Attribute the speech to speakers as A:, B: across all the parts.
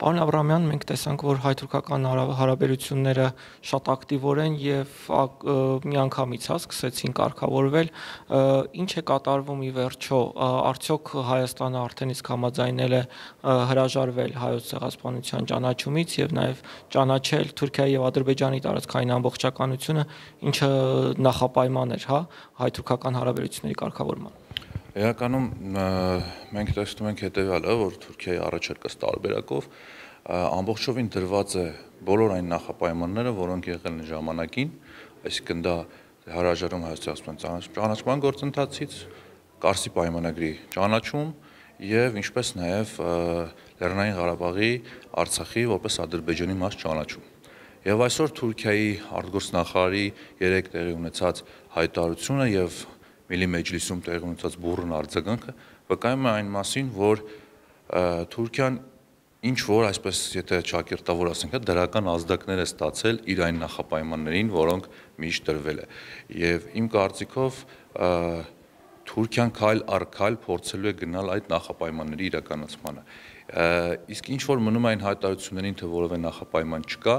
A: Պարոն Աբրամյան, մենք տեսանք, որ հայ-թուրքական հարաբերությունները շատ ակտիվոր են եւ միանգամից հա սկսեցին կարգավորվել։ Ինչ է կատարվում ի վերջո, արդյոք Հայաստանը արդեն իսկ համաձայնել է հրաժարվել հայոց ցեղասպանության ճանաչումից եւ նաեւ ճանաչել Թուրքիայի եւ Ադրբեջանի տարածքային ամբողջականությունը, ինչը նախապայման էր, հա, հայ-թուրքական հարաբերությունների կարգավորման։
B: Իրականում մենք տեսնում ենք հետևյալը, որ Թուրքիայի առաջարկս տարբերակով ամբողջովին դրված է բոլոր այն նախապայմանները, որոնք եղել են ժամանակին, այսինքն դա հարաժարում Հայաստանի ճանաչման գործընթացից, Կարսի պայմանագրի ճանաչում եւ ինչպես նաեւ Լեռնային Ղարաբաղի Արցախի որպես Ադրբեջանի մաս ճանաչում։ Եվ այսօր Թուրքիայի արտգործնախարարի երեք տեղի ունեցած հայտարարությունը եւ և Միլի մեջլիսում տեղի ունեցած բուրըն արձագանքը վկայում է այն մասին, որ Թուրքիան ինչ որ այսպես եթե ճակերտավոր ասենք, դրական ազդակներ է ստացել իր այն նախապայմաններին, որոնք միշտ դրվել է։ Եվ իմ կարծիքով Թուրքիան քայլ առ քայլ փորձելու է գնալ այդ նախապայմանների իրականացմանը։ Իսկ ինչ որ մնում այն հայտարարություններին, թե որևէ նախապայման չկա,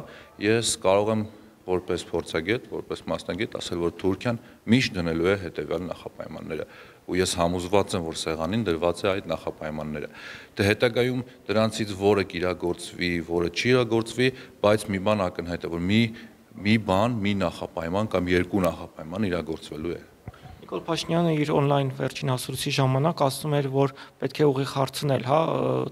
B: ես կարող եմ որպես փորձագետ, որպես մասնագետ ասել, որ Թուրքիան միշտ դնելու է հետևյալ նախապայմանները, ու ես համոզված եմ, որ սեղանին դրված է այդ նախապայմանները։ Դե հետագայում դրանցից որը կիրագործվի, որը չիրագործվի, բայց մի բան ակնհայտ է, որ մի մի բան, մի նախապայման կամ երկու նախապայման իրագործվելու է։
A: Նիկոլ Փաշինյանը իր on-line վերջին հասրուցի ժամանակ ասում էր, որ պետք է ուղիղ հարցնել, հա,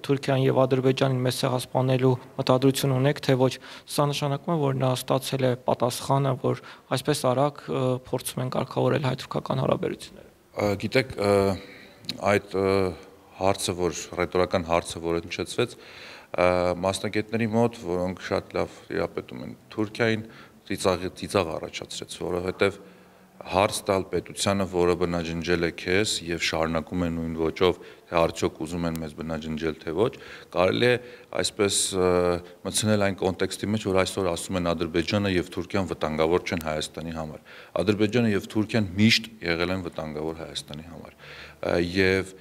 A: Թուրքիան եւ Ադրբեջանին մեծ ցեղասպանելու մտադրություն ունեք, թե ոչ։ Սա նշանակում է, որ նա ստացել է պատասխանը, որ այսպես արագ փորձում են կարգավորել հայ-թուրքական հարաբերությունները։
B: Գիտեք, այդ հարցը, որ ռետորական հարցը, որ հնչեցվեց, մասնագետների մոտ, որոնք շատ լավ իրապետում են Թուրքիային, ծիծաղ ծիծաղ առաջացրեց, որովհետև հարց տալ պետությանը, որը բնաջնջել է քեզ եւ շարունակում է նույն ոճով, թե արդյոք ուզում են մեզ բնաջնջել թե ոչ, կարելի է այսպես մտցնել այն կոնտեքստի մեջ, որ այսօր ասում են Ադրբեջանը եւ Թուրքիան վտանգավոր չեն Հայաստանի համար։ Ադրբեջանը եւ Թուրքիան միշտ եղել են վտանգավոր Հայաստանի համար։ Եվ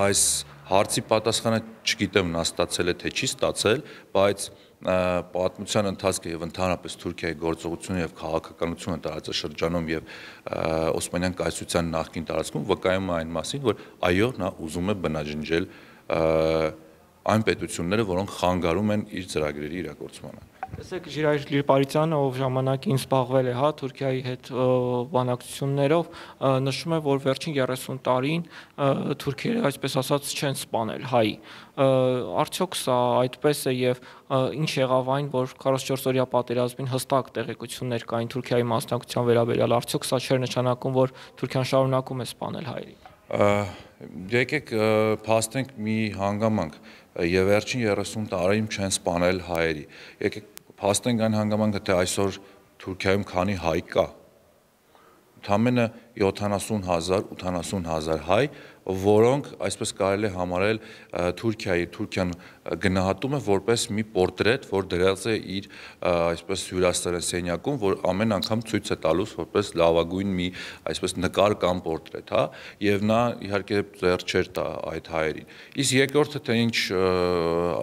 B: այս հարցի պատասխանը չգիտեմ նա ստացել է թե չի ստացել, բայց պատմության ընթացքը եւ ընդհանրապես Թուրքիայի գործողությունը եւ քաղաքականությունը տարածաշրջանում եւ Օսմանյան կայսրության նախկին տարածքում վկայում է այն մասին, որ այո, նա ուզում է բնաջնջել այն պետությունները, որոնք խանգարում են իր ծրագրերի իրագործմանը։
A: Տեսեք Ժիրայր Լիպարյանը, ով ժամանակին զբաղվել է հա Թուրքիայի հետ բանակցություններով, նշում է, որ վերջին 30 տարին թուրքերը, այսպես ասած, չեն սպանել հայի։ Արդյոք սա այդպես է եւ ինչ եղավ այն, որ 44-օրյա պատերազմին հստակ տեղեկություններ կային Թուրքիայի մասնակցության վերաբերյալ, արդյոք սա չէր նշանակում, որ Թուրքիան շարունակում է սպանել
B: հայերին։ Եկեք փաստենք մի հանգամանք եւ վերջին 30 տարին չեն սպանել հայերի։ Եկեք փաստենք այն հանգամանքը, թե այսօր Թուրքիայում քանի հայ կա։ Ընդամենը 70 հազար, 80 հազար հայ, որոնք այսպես կարելի է համարել Թուրքիայի Թուրքիան գնահատում է որպես մի պորտրետ, որ դրած է իր այսպես հյուրաստանային սենյակում, որ ամեն անգամ ցույց է տալուս որպես լավագույն մի այսպես նկար կամ պորտրետ, հա, եւ նա իհարկե ծեր չեր տա այդ հայերին։ Իսկ երկրորդը թե ինչ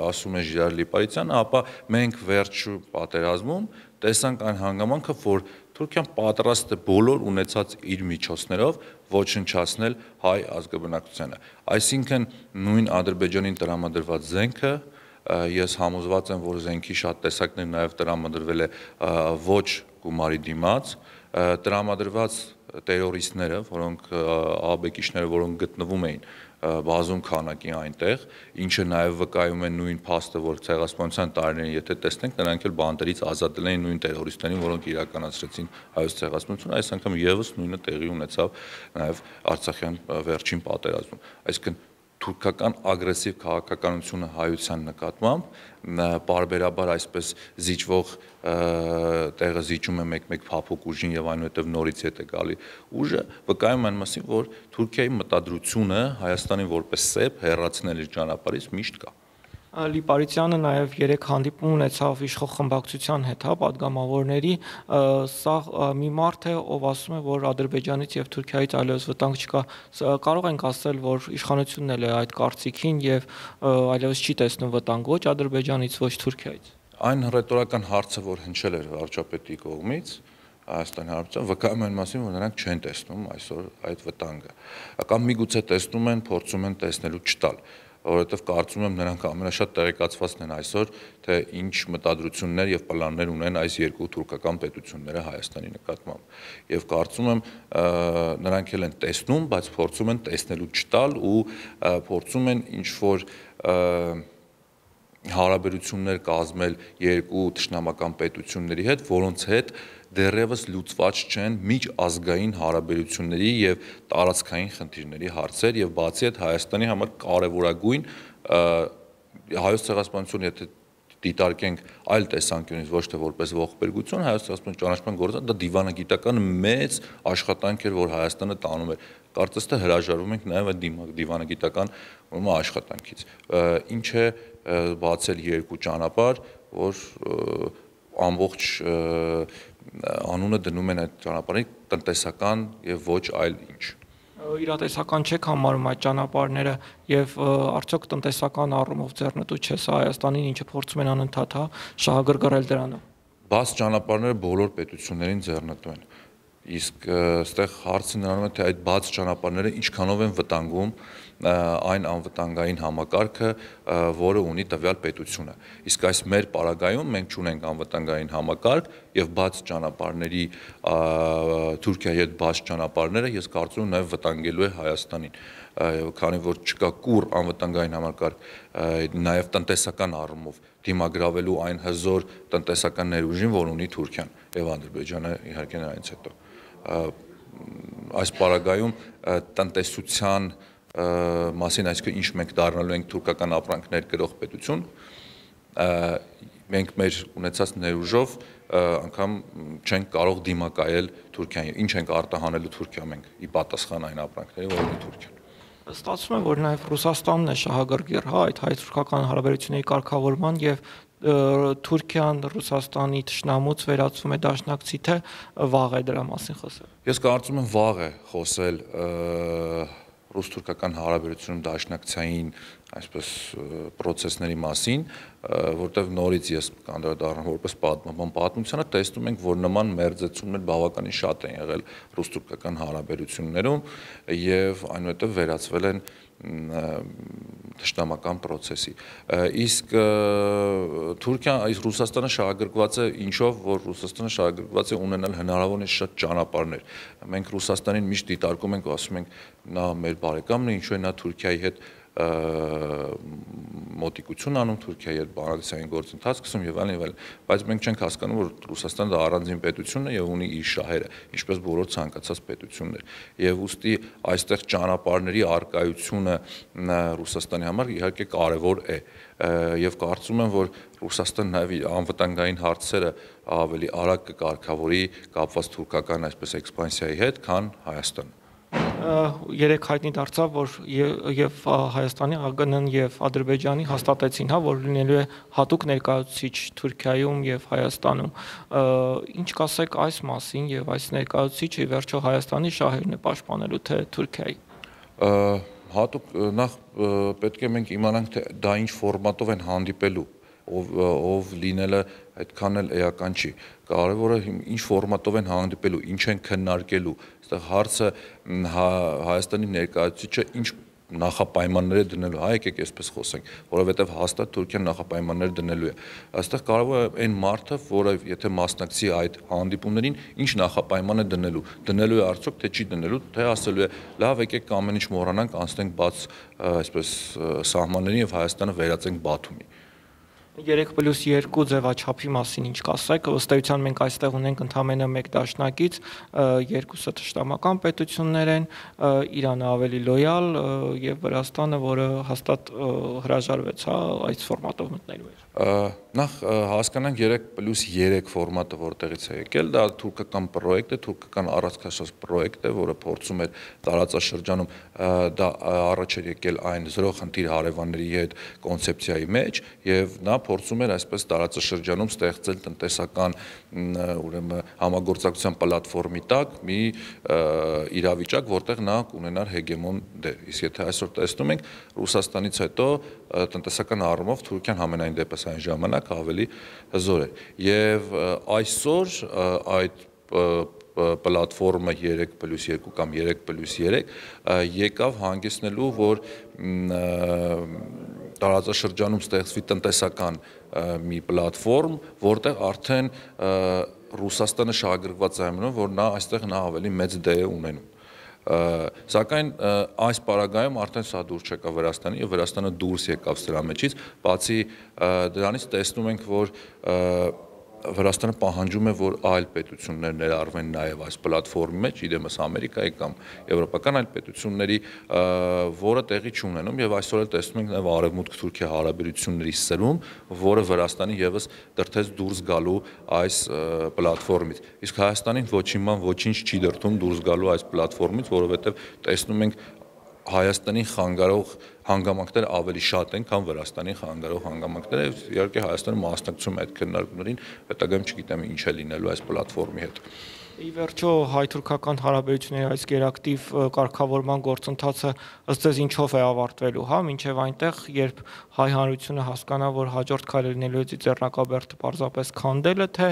B: ասում է Ժիրար Լիպարյանը, ապա մենք վերջը պատերազմում տեսանք այն հանգամանքը, որ Թուրքիան պատրաստ է բոլոր ունեցած իր միջոցներով ոչնչացնել հայ ազգաբնակցությանը։ Այսինքն նույն Ադրբեջանին տրամադրված զենքը ես համոզված եմ, որ զենքի շատ տեսակներ նաև տրամադրվել է ոչ գումարի դիմաց, տրամադրված տերորիստները, որոնք ԱԲԿ-իշները, որոնք գտնվում էին բազում քանակի այնտեղ, ինչը նաև վկայում է նույն փաստը, որ ցեղասպանության տարիներին, եթե տեսնենք, նրանք էլ բանտերից ազատել էին նույն տերորիստներին, որոնք իրականացրեցին հայոց ցեղասպանությունը, այս անգամ եւս նույնը տեղի ունեցավ նաև Արցախյան վերջին պատերազմում։ Այսինքն թուրքական ագրեսիվ քաղաքականությունը հայության նկատմամբ բարբերաբար այսպես զիջվող տեղը զիջում է մեկ-մեկ փափուկ ուժին եւ այնուհետեւ նորից ետ է գալի ուժը վկայում այն մասին որ Թուրքիայի մտադրությունը Հայաստանին որպես սեփ հերացնելու ճանապարհից միշտ կա
A: Լիպարիցյանը նաև երեք հանդիպում ունեցավ իշխող խմբակցության հետ, հա, падգամավորների, սա մի մարդ է, ով ասում է, որ Ադրբեջանից եւ Թուրքիայից այլևս վտանգ չկա։ Կարող ենք ասել, որ իշխանությունն էլ է այդ կարծիքին եւ այլևս չի տեսնում վտանգ ոչ Ադրբեջանից, ոչ Թուրքիայից։
B: Այն ռետորական հարցը, որ հնչել էր վարչապետի կողմից, Հայաստանի հարցը վկայում են մասին, որ նրանք չեն տեսնում այսօր այդ վտանգը։ Կամ միգուցե տեսնում են, փորձում են տեսնելու չտալ որովհետև կարծում եմ նրանք ամենաշատ տեղեկացվածն են այսօր, թե ինչ մտադրություններ եւ պլաններ ունեն այս երկու թուրքական պետությունները Հայաստանի նկատմամբ։ Եվ կարծում եմ նրանք էլ են տեսնում, բայց փորձում են տեսնելու չտալ ու փորձում են ինչ որ հարաբերություններ կազմել երկու ճշնամական պետությունների հետ, որոնց հետ և, դեռևս լուծված չեն միջազգային հարաբերությունների եւ տարածքային խնդիրների հարցեր եւ բացի այդ Հայաստանի համար կարեւորագույն հայոց ցեղասպանությունը եթե դիտարկենք այլ տեսանկյունից ոչ թե որպես ողբերգություն հայոց ցեղասպանության ճանաչման գործը դա դիվանագիտական մեծ աշխատանք էր որ Հայաստանը տանում էր կարծես թե հրաժարվում ենք նաև այդ դիվանագիտական ուրեմն աշխատանքից ինչ է բացել երկու ճանապարհ որ և, ամբողջ անունը դնում են այդ ճանապարհին տնտեսական եւ ոչ այլ ինչ
A: իրատեսական չեք համարում այդ ճանապարհները եւ արդյոք տնտեսական առումով ձեռնտու չես Հայաստանին ինչը փորձում են անընդհատ հա շահագրգռել դրանը
B: բաց ճանապարհները բոլոր պետություններին ձեռնտու են իսկ այստեղ հարցը նրանում է թե այդ բաց ճանապարհները ինչքանով են վտանգում այն անվտանգային համակարգը, որը ունի տվյալ պետությունը։ Իսկ այս մեր պարագայում մենք ճունենք անվտանգային համակարգ եւ բաց ճանապարհների Թուրքիայի հետ բաց ճանապարհները ես կարծում եմ նաեւ վտանգելու է Հայաստանին քանի որ չկա կուր անվտանգային համակարգ նաև տնտեսական առումով դիմագրավելու այն հզոր տնտեսական ներուժին, որ ունի Թուրքիան եւ Ադրբեջանը իհարկե նրանից հետո այս պարագայում տնտեսության մասին, այսինքն ինչ մենք դառնալու ենք թուրքական ապրանքներ գրող պետություն, մենք մեր ունեցած ներուժով անգամ չենք կարող դիմակայել Թուրքիային։ Ինչ ենք արտահանելու Թուրքիա մենք՝ ի պատասխան այն ապրանքների, որ ունի Թուրքիան։ Ստացվում է, որ
A: նաև Ռուսաստանն է շահագրգիռ հա այդ հայ-թուրքական հարաբերությունների կարգավորման եւ Թուրքիան Ռուսաստանի ճշնամուց վերածվում է դաշնակցի թե վաղ է դրա մասին խոսել։
B: Ես կարծում եմ վաղ է խոսել ռուս-թուրքական հարաբերությունում դաշնակցային այսպես process-ների մասին, որտեվ նորից ես անդրադառնամ որպես պատմաբան պատմությանը տեսնում ենք որ նման մերձեցումներ բավականին շատ են եղել ռուս-թուրքական հարաբերություններում եւ այնուհետեւ վերածվել են ճշտամական process-ի։ Իսկ Թուրքիա, իսկ Ռուսաստանը շահագրգված է ինչով, որ Ռուսաստանը շահագրգված է ունենալ հնարավորինս շատ ճանապարհներ։ Մենք Ռուսաստանին միշտ դիտարկում ենք, ասում ենք, նա մեր բարեկամն է, ինչու է նա Թուրքիայի հետ մոտիկություն անում Թուրքիայի հետ բանակցային գործընթաց սկսում եւ այլն եւ այլն, բայց մենք չենք հասկանում, որ Ռուսաստանը դա առանձին պետություն է եւ ունի իր շահերը, ինչպես բոլոր ցանկացած պետություններ։ Եվ ուստի այստեղ ճանապարհների արկայությունը Ռուսաստանի համար իհարկե կարեւոր է եւ կարծում եմ, որ Ռուսաստան նաև անվտանգային հարցերը ավելի արագ կկարգավորի կապված թուրքական այսպես էքսպանսիայի հետ, քան Հայաստանը
A: երեք հայտնի դարձավ, որ եւ Հայաստանի ԱԳՆ-ն եւ Ադրբեջանի հաստատեցին, հա, որ լինելու է հատուկ ներկայացուցիչ Թուրքիայում եւ Հայաստանում։ Ինչ կասեք այս մասին եւ այս ներկայացուցիչը ի վերջո Հայաստանի շահերն է պաշտպանելու թե Թուրքիայի։
B: Հատուկ նախ պետք է մենք իմանանք թե դա ինչ ֆորմատով են հանդիպելու ով ով լինելը այդքան էլ էական չի։ Կարևորը ինչ ֆորմատով են հանդիպելու, ինչ են քննարկելու։ Այստեղ հարցը հա, Հայաստանի ներկայացուցիչը ինչ նախապայմանները դնելու, հա եկեք այսպես խոսենք, որովհետև հաստատ Թուրքիան նախապայմաններ դնելու է։ Այստեղ կարող է այն մարդը, որը եթե մասնակցի այդ հանդիպումներին, ինչ նախապայման է դնելու, դնելու է արդյոք թե չի դնելու, թե ասելու է, լավ եկեք ամեն ինչ մոռանանք, անցնենք բաց այսպես սահմաններին եւ Հայաստանը վերածենք Բաթումի։
A: 3+2 ձևաչափի մասին ինչ կասեք, ըստ էության մենք այստեղ ունենք ընդամենը մեկ դաշնակից, երկուսը ճշտամական պետություններ են, Իրանը ավելի լոյալ եւ Վրաստանը, որը հաստատ հրաժարվեց, հա, այս ֆորմատով
B: մտնելու էր։ Նախ հասկանանք 3+3 ֆորմատը որտեղից է եկել, դա թուրքական պրոյեկտ է, թուրքական առանցքաշած պրոյեկտ է, որը փորձում էր տարածաշրջանում դա առաջ էր եկել այն զրո խնդիր հարևանների հետ կոնցեպցիայի մեջ եւ նա փորձում են այսպես տարածաշրջանում ստեղծել տնտեսական ուրեմն համագործակցության պլատֆորմի տակ մի իրավիճակ, որտեղ նա կունենար հեգեմոն դեր։ Իսկ եթե այսօր տեսնում ենք Ռուսաստանից հետո տնտեսական առումով Թուրքիան համենայն դեպս այն ժամանակ ավելի հզոր էր։ Եվ այսօր այդ պլատֆորմը 3+2 կամ 3+3 եկավ հանգեցնելու, որ տարածաշրջանում ստեղծվի տնտեսական մի պլատֆորմ, որտեղ արդեն Ռուսաստանը շահագրգված զայմնով, որ նա այստեղ նա ավելի մեծ դեր է ունենում։ Սակայն այս պարագայում արդեն սա դուրս չեկավ Վրաստանի եւ Վրաստանը դուրս եկավ սրա մեջից, բացի դրանից տեսնում ենք, որ և, Վրաստանը պահանջում է, որ այլ պետություններ ներառվեն նաև այս պլատֆորմի մեջ, իդեմս Ամերիկայի կամ եվրոպական այլ պետությունների, որը տեղի չունենում եւ այսօր էլ տեսնում ենք նաև արևմուտք Թուրքիա հարաբերությունների սրում, որը Վրաստանի եւս դրթեց դուրս գալու այս պլատֆորմից։ Իսկ Հայաստանին ոչ իման ոչինչ չի դրթում դուրս գալու այս պլատֆորմից, որովհետեւ տեսնում ենք Հայաստանի խանգարող հանգամանքները ավելի շատ են, քան Վրաստանի խանգարող հանգամանքները եւ իհարկե Հայաստանը մասնակցում է այդ քննարկումներին, հետագայում չգիտեմ ինչ է լինելու այս պլատֆորմի հետ։
A: Ի վերջո հայ-թուրքական հարաբերությունների այս գերակտիվ կարգավորման գործընթացը ըստ ձեզ ինչով է ավարտվելու, հա, մինչև այնտեղ, երբ հայ հանրությունը հասկանա, որ հաջորդ քայլը լինելու է ձեռնակաբերտը պարզապես քանդելը, թե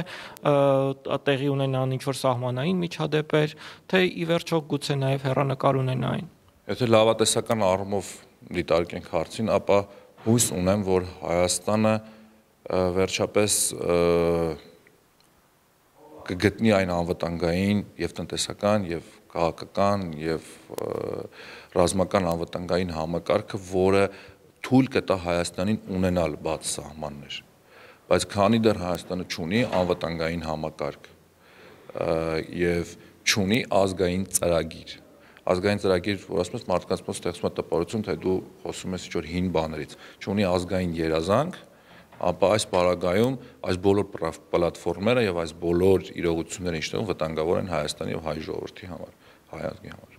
A: տեղի ունենան ինչ-որ սահմանային միջադեպեր, թե ի վերջո գուցե նաև հերանեկար ունենային։
B: Եթե լավատեսական առումով դիտարկենք հարցին, ապա հույս ունեմ, որ Հայաստանը վերջապես կգտնի այն անվտանգային եւ տնտեսական եւ քաղաքական եւ ռազմական անվտանգային համակարգը, որը թույլ կտա Հայաստանին ունենալ բաց սահմաններ։ Բայց քանի դեռ Հայաստանը չունի անվտանգային համակարգ եւ չունի ազգային ծրագիր, ազգային ծրագիր, որ ասում ես մարդկանց մոտ ստեղծում է տպավորություն, թե դու խոսում ես ինչ-որ հին բաներից, չունի ազգային երազանք, ապա այս պարագայում այս բոլոր պլատֆորմերը եւ այս բոլոր իրողությունները ինչտեղ վտանգավոր են Հայաստանի եւ հայ ժողովրդի համար, հայ ազգի համար։